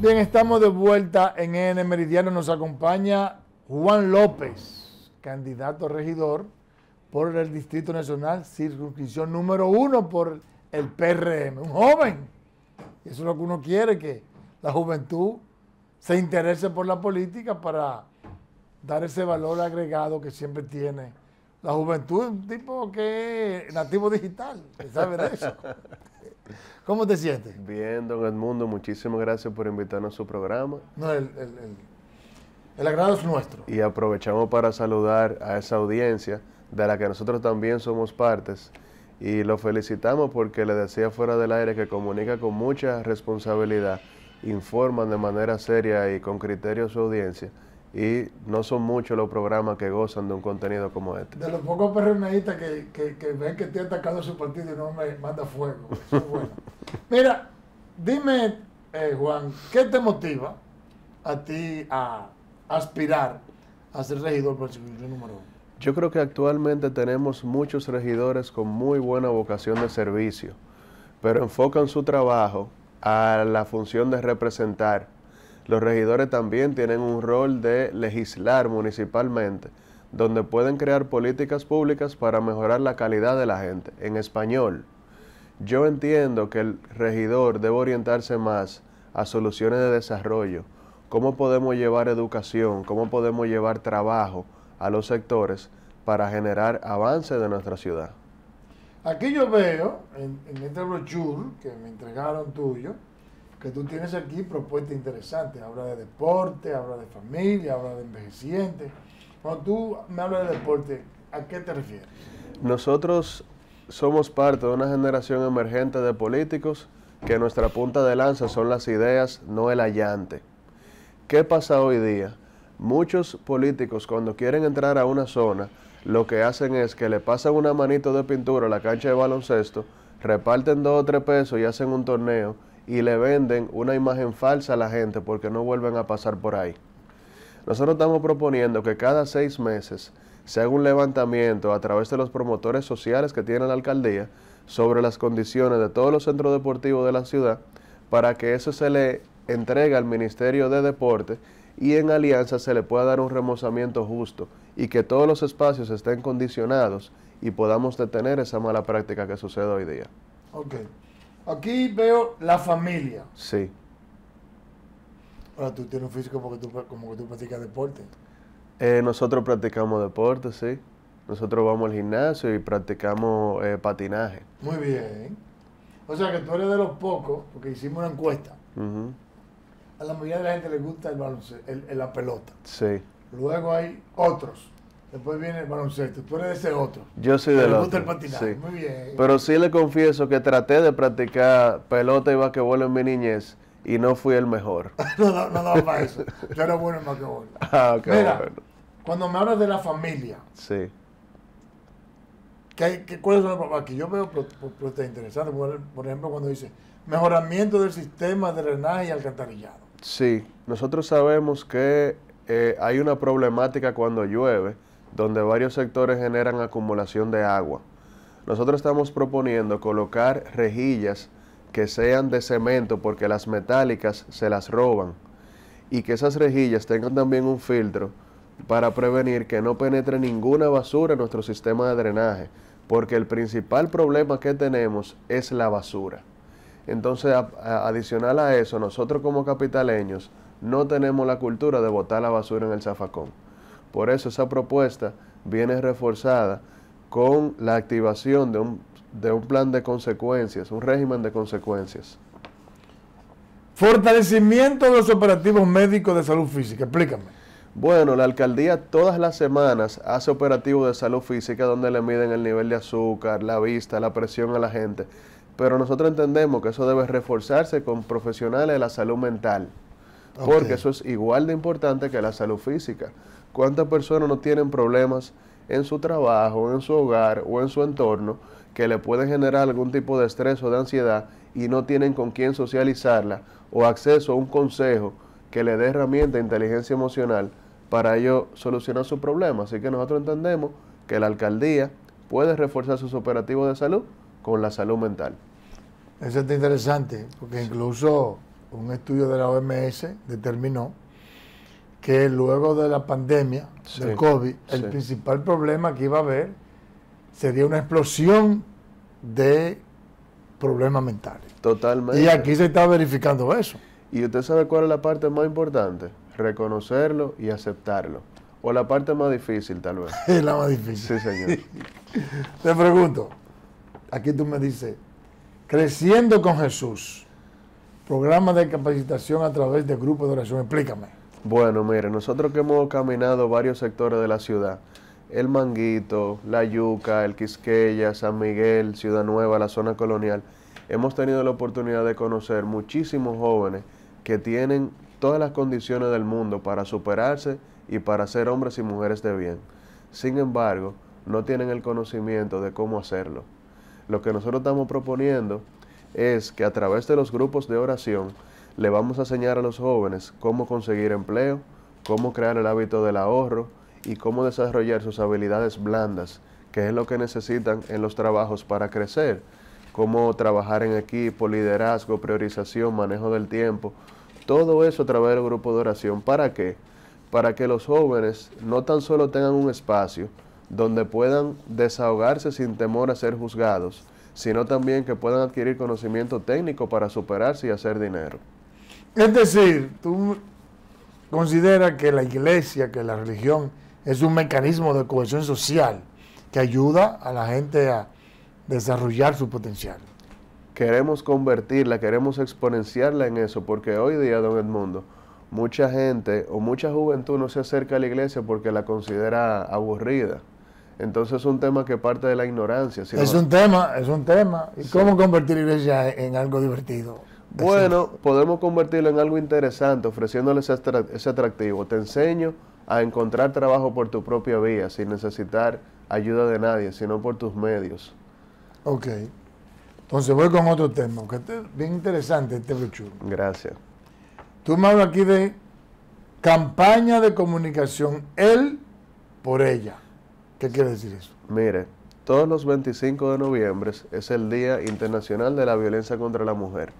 Bien, estamos de vuelta en N Meridiano. Nos acompaña Juan López, candidato regidor por el Distrito Nacional, circunscripción número uno por el PRM. Un joven. Eso es lo que uno quiere, que la juventud se interese por la política para dar ese valor agregado que siempre tiene la juventud. Un tipo que es nativo digital, que sabe de eso. ¿Cómo te sientes? Bien, don Edmundo, muchísimas gracias por invitarnos a su programa. el, el agrado es nuestro. Y aprovechamos para saludar a esa audiencia de la que nosotros también somos partes y lo felicitamos porque le decía fuera del aire que comunica con mucha responsabilidad, Informa de manera seria y con criterio a su audiencia y no son muchos los programas que gozan de un contenido como este. De los pocos PRMistas que, que, que, ven que estoy atacando su partido y no me manda fuego. Mira, dime, eh, Juan, ¿qué te motiva a ti a aspirar a ser regidor por el número uno? Yo creo que actualmente tenemos muchos regidores con muy buena vocación de servicio, pero enfocan su trabajo a la función de representar los regidores también tienen un rol de legislar municipalmente, donde pueden crear políticas públicas para mejorar la calidad de la gente. En español, yo entiendo que el regidor debe orientarse más a soluciones de desarrollo, cómo podemos llevar educación, cómo podemos llevar trabajo a los sectores para generar avance de nuestra ciudad. Aquí yo veo en, este brochure que me entregaron tuyo, que tú tienes aquí propuestas interesantes. Habla de deporte, habla de familia, habla de envejecientes. Cuando tú me hablas de deporte, ¿a qué te refieres? Nosotros somos parte de una generación emergente de políticos que nuestra punta de lanza son las ideas, no el allante. ¿Qué pasa hoy día? Muchos políticos cuando quieren entrar a una zona, lo que hacen es que le pasan una manito de pintura a la cancha de baloncesto, reparten dos o tres pesos y hacen un torneo y le venden una imagen falsa a la gente porque no vuelven a pasar por ahí. Nosotros estamos proponiendo que cada seis meses se haga un levantamiento a través de los promotores sociales que tiene la alcaldía sobre las condiciones de todos los centros deportivos de la ciudad para que eso se le entregue al Ministerio de Deporte y en alianza se le pueda dar un remozamiento justo y que todos los espacios estén condicionados y podamos detener esa mala práctica que sucede hoy día. Okay. Aquí veo la familia. Sí. Ahora tú tienes un físico porque tú, como que tú practicas deporte. Eh, nosotros practicamos deporte, sí. Nosotros vamos al gimnasio y practicamos eh, patinaje. Muy bien. O sea que tú eres de los pocos, porque hicimos una encuesta. A la mayoría de la gente le gusta el baloncesto, la pelota. Sí. Luego hay otros Después viene el baloncesto. Tú eres de ese otro. Yo soy del otro. gusta el patinaje. Muy bien. Pero sí le confieso que traté de practicar pelota y basquetbol en mi niñez y no fui el mejor. no, no, no, para eso. Yo era bueno en basquetbol. Ah, ok. Mira, cuando me hablas de la familia. Sí. ¿qué, qué, cuáles son los papás? Que yo veo propuestas interesantes. Por, por ejemplo, cuando dice mejoramiento del sistema de drenaje y alcantarillado. Sí, nosotros sabemos que eh, hay una problemática cuando llueve donde varios sectores generan acumulación de agua. Nosotros estamos proponiendo colocar rejillas que sean de cemento porque las metálicas se las roban y que esas rejillas tengan también un filtro para prevenir que no penetre ninguna basura en nuestro sistema de drenaje, porque el principal problema que tenemos es la basura. Entonces, adicional a eso, nosotros como capitaleños no tenemos la cultura de botar la basura en el zafacón. Por eso esa propuesta viene reforzada con la activación de un, plan de consecuencias, un régimen de consecuencias. Fortalecimiento de los operativos médicos de salud física, explícame. Bueno, la alcaldía todas las semanas hace operativos de salud física donde le miden el nivel de azúcar, la vista, la presión a la gente. Pero nosotros entendemos que eso debe reforzarse con profesionales de la salud mental, porque eso es igual de importante que la salud física. ¿Cuántas personas no tienen problemas en su trabajo, en su hogar o en su entorno que le pueden generar algún tipo de estrés o de ansiedad y no tienen con quién socializarla o acceso a un consejo que le dé herramienta de inteligencia emocional para ello solucionar su problema? Así que nosotros entendemos que la alcaldía puede reforzar sus operativos de salud con la salud mental. Eso está interesante, porque incluso un estudio de la OMS determinó que luego de la pandemia del COVID, el principal problema que iba a haber sería una explosión de problemas mentales. Totalmente. Y aquí se está verificando eso. Y usted sabe cuál es la parte más importante, reconocerlo y aceptarlo. O la parte más difícil, tal vez. Es la más difícil. Sí, señor. Te pregunto, aquí tú me dices, creciendo con Jesús, programa de capacitación a través de grupos de oración, explícame. Bueno, mire, nosotros que hemos caminado varios sectores de la ciudad, el Manguito, La Yuca, el Quisqueya, San Miguel, Ciudad Nueva, la zona colonial, hemos tenido la oportunidad de conocer muchísimos jóvenes que tienen todas las condiciones del mundo para superarse y para ser hombres y mujeres de bien. Sin embargo, no tienen el conocimiento de cómo hacerlo. Lo que nosotros estamos proponiendo es que a través de los grupos de oración, le vamos a enseñar a los jóvenes cómo conseguir empleo, cómo crear el hábito del ahorro y cómo desarrollar sus habilidades blandas, que es lo que necesitan en los trabajos para crecer, cómo trabajar en equipo, liderazgo, priorización, manejo del tiempo, todo eso a través del grupo de oración. ¿Para qué? Para que los jóvenes no tan solo tengan un espacio donde puedan desahogarse sin temor a ser juzgados, sino también que puedan adquirir conocimiento técnico para superarse y hacer dinero. Es decir, tú consideras que la iglesia, que la religión es un mecanismo de cohesión social que ayuda a la gente a desarrollar su potencial. Queremos convertirla, queremos exponenciarla en eso, porque hoy día, don Edmundo, mucha gente o mucha juventud no se acerca a la iglesia porque la considera aburrida. Entonces es un tema que parte de la ignorancia. es un tema, es un tema. ¿Y cómo convertir la iglesia en algo divertido? Bueno, podemos convertirlo en algo interesante, ofreciéndoles ese atractivo. Te enseño a encontrar trabajo por tu propia vía, sin necesitar ayuda de nadie, sino por tus medios. Ok. Entonces voy con otro tema, que este es bien interesante este brochuro. Gracias. Tú me hablas aquí de campaña de comunicación, él por ella. ¿Qué quiere decir eso? Mire, todos los 25 de noviembre es el Día Internacional de la Violencia contra la Mujer.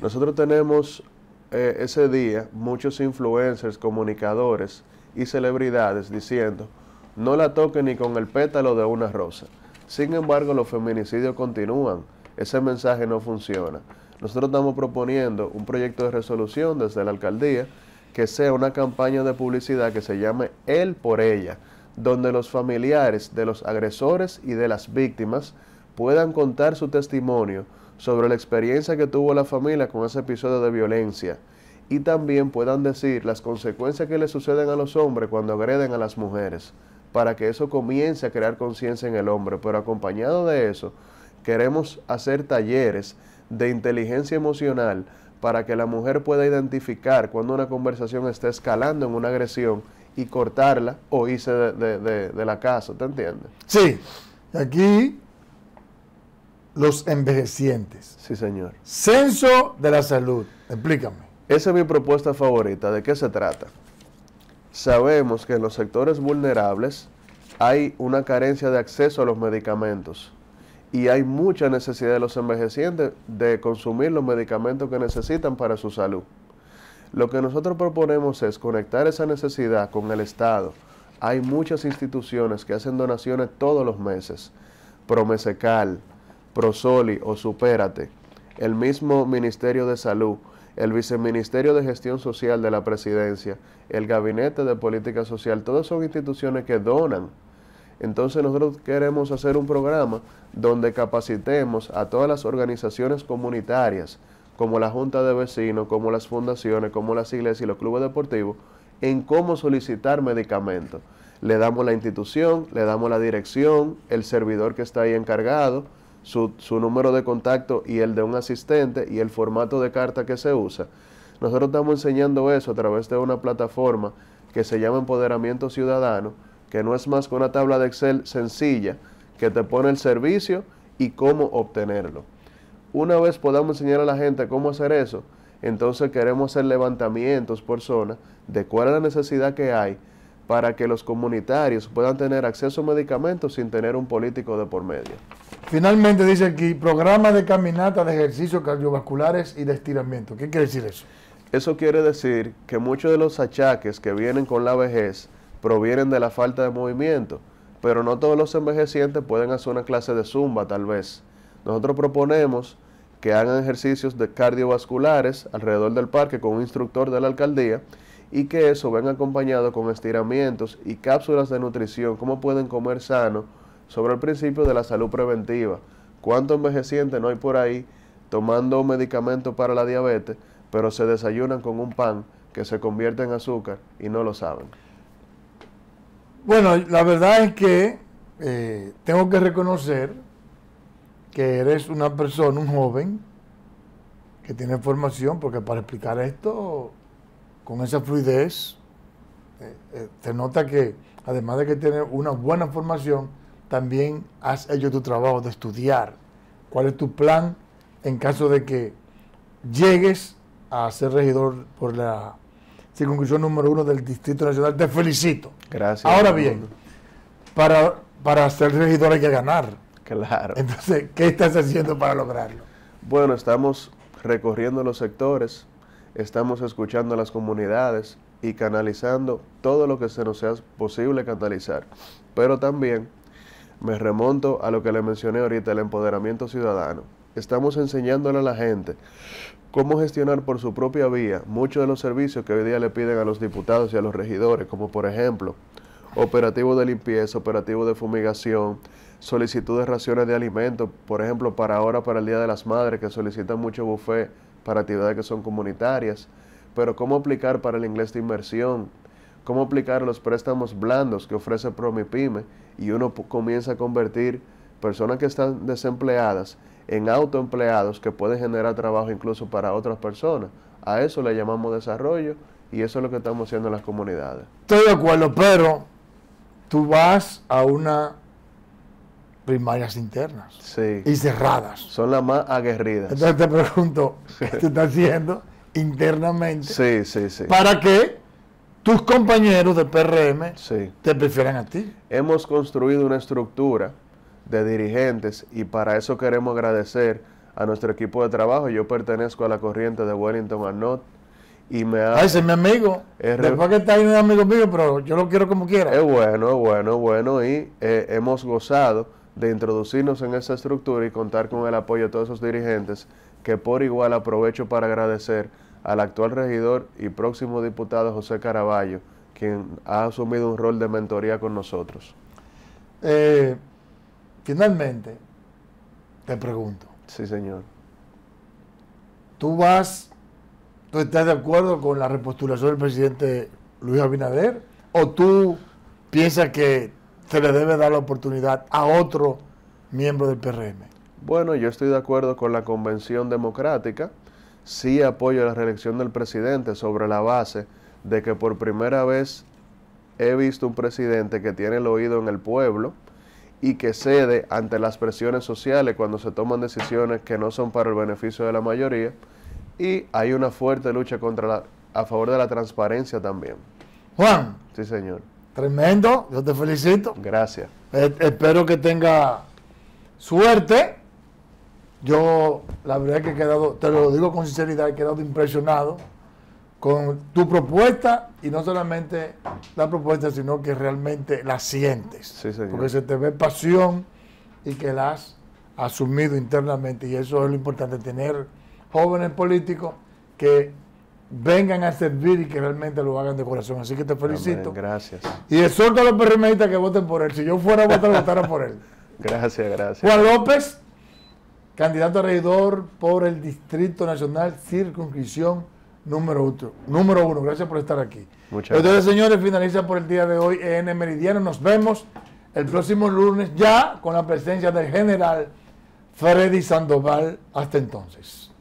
Nosotros tenemos eh, ese día muchos influencers, comunicadores y celebridades diciendo, no la toquen ni con el pétalo de una rosa. Sin embargo, los feminicidios continúan. Ese mensaje no funciona. Nosotros estamos proponiendo un proyecto de resolución desde la alcaldía que sea una campaña de publicidad que se llame Él por ella, donde los familiares de los agresores y de las víctimas puedan contar su testimonio sobre la experiencia que tuvo la familia con ese episodio de violencia y también puedan decir las consecuencias que le suceden a los hombres cuando agreden a las mujeres, para que eso comience a crear conciencia en el hombre. Pero acompañado de eso, queremos hacer talleres de inteligencia emocional para que la mujer pueda identificar cuando una conversación está escalando en una agresión y cortarla o irse de, la casa, ¿te entiendes? Sí, aquí los envejecientes. Sí, señor. Censo de la salud. Explícame. Esa es mi propuesta favorita. ¿De qué se trata? Sabemos que en los sectores vulnerables hay una carencia de acceso a los medicamentos y hay mucha necesidad de los envejecientes de consumir los medicamentos que necesitan para su salud. Lo que nosotros proponemos es conectar esa necesidad con el Estado. Hay muchas instituciones que hacen donaciones todos los meses. Promesecal, Prosoli o Supérate, el mismo Ministerio de Salud, el Viceministerio de Gestión Social de la Presidencia, el Gabinete de Política Social, todas son instituciones que donan. Entonces nosotros queremos hacer un programa donde capacitemos a todas las organizaciones comunitarias, como la Junta de Vecinos, como las fundaciones, como las iglesias y los clubes deportivos, en cómo solicitar medicamentos. Le damos la institución, le damos la dirección, el servidor que está ahí encargado, su, número de contacto y el de un asistente y el formato de carta que se usa. Nosotros estamos enseñando eso a través de una plataforma que se llama Empoderamiento Ciudadano, que no es más que una tabla de Excel sencilla que te pone el servicio y cómo obtenerlo. Una vez podamos enseñar a la gente cómo hacer eso, entonces queremos hacer levantamientos por zona de cuál es la necesidad que hay para que los comunitarios puedan tener acceso a medicamentos sin tener un político de por medio. Finalmente dice aquí, programa de caminata de ejercicios cardiovasculares y de estiramiento. ¿Qué quiere decir eso? Eso quiere decir que muchos de los achaques que vienen con la vejez provienen de la falta de movimiento, pero no todos los envejecientes pueden hacer una clase de zumba tal vez. Nosotros proponemos que hagan ejercicios de cardiovasculares alrededor del parque con un instructor de la alcaldía y que eso venga acompañado con estiramientos y cápsulas de nutrición, cómo pueden comer sano, sobre el principio de la salud preventiva. ¿Cuántos envejecientes no hay por ahí tomando medicamentos para la diabetes, pero se desayunan con un pan que se convierte en azúcar y no lo saben? Bueno, la verdad es que eh, tengo que reconocer que eres una persona, un joven, que tiene formación, porque para explicar esto con esa fluidez, te eh, eh, nota que además de que tiene una buena formación, también has hecho tu trabajo de estudiar cuál es tu plan en caso de que llegues a ser regidor por la circunscripción número uno del Distrito Nacional. Te felicito. Gracias. Ahora bien, para, para ser regidor hay que ganar. Claro. Entonces, ¿qué estás haciendo para lograrlo? Bueno, estamos recorriendo los sectores, estamos escuchando a las comunidades y canalizando todo lo que se nos sea posible canalizar. Pero también me remonto a lo que le mencioné ahorita, el empoderamiento ciudadano. Estamos enseñándole a la gente cómo gestionar por su propia vía muchos de los servicios que hoy día le piden a los diputados y a los regidores, como por ejemplo operativo de limpieza, operativo de fumigación, solicitudes de raciones de alimentos, por ejemplo, para ahora, para el Día de las Madres, que solicitan mucho buffet para actividades que son comunitarias, pero cómo aplicar para el inglés de inmersión, cómo aplicar los préstamos blandos que ofrece PromiPyme, y uno comienza a convertir personas que están desempleadas en autoempleados que pueden generar trabajo incluso para otras personas. A eso le llamamos desarrollo y eso es lo que estamos haciendo en las comunidades. Todo de acuerdo, pero tú vas a una primarias internas y cerradas. Son las más aguerridas. Entonces te pregunto, ¿qué estás haciendo internamente? Sí, sí, sí. ¿Para qué? tus compañeros de PRM te prefieren a ti. Hemos construido una estructura de dirigentes y para eso queremos agradecer a nuestro equipo de trabajo. Yo pertenezco a la corriente de Wellington Arnott y me ha... ese es mi amigo. Es Después que está ahí un amigo mío, pero yo lo quiero como quiera. Es bueno, es bueno, es bueno y eh, hemos gozado de introducirnos en esa estructura y contar con el apoyo de todos esos dirigentes que por igual aprovecho para agradecer al actual regidor y próximo diputado José Caraballo, quien ha asumido un rol de mentoría con nosotros. Eh, finalmente, te pregunto. Sí, señor. ¿Tú vas, tú estás de acuerdo con la repostulación del presidente Luis Abinader? ¿O tú piensas que se le debe dar la oportunidad a otro miembro del PRM? Bueno, yo estoy de acuerdo con la convención democrática sí apoyo la reelección del presidente sobre la base de que por primera vez he visto un presidente que tiene el oído en el pueblo y que cede ante las presiones sociales cuando se toman decisiones que no son para el beneficio de la mayoría y hay una fuerte lucha contra a favor de la transparencia también. Juan. Sí, señor. Tremendo, yo te felicito. Gracias. Eh, espero que tenga suerte yo, la verdad es que he quedado, te lo digo con sinceridad, he quedado impresionado con tu propuesta y no solamente la propuesta, sino que realmente la sientes. porque se te ve pasión y que la has asumido internamente. Y eso es lo importante, tener jóvenes políticos que vengan a servir y que realmente lo hagan de corazón. Así que te felicito. gracias. Y exhorto a los PRMistas que voten por él. Si yo fuera a votar, votara por él. Gracias, gracias. Juan López candidato a regidor por el Distrito Nacional, circunscripción número uno. Número uno. Gracias por estar aquí. Muchas Entonces, señores, finaliza por el día de hoy en Meridiano. Nos vemos el próximo lunes ya con la presencia del general Freddy Sandoval. Hasta entonces.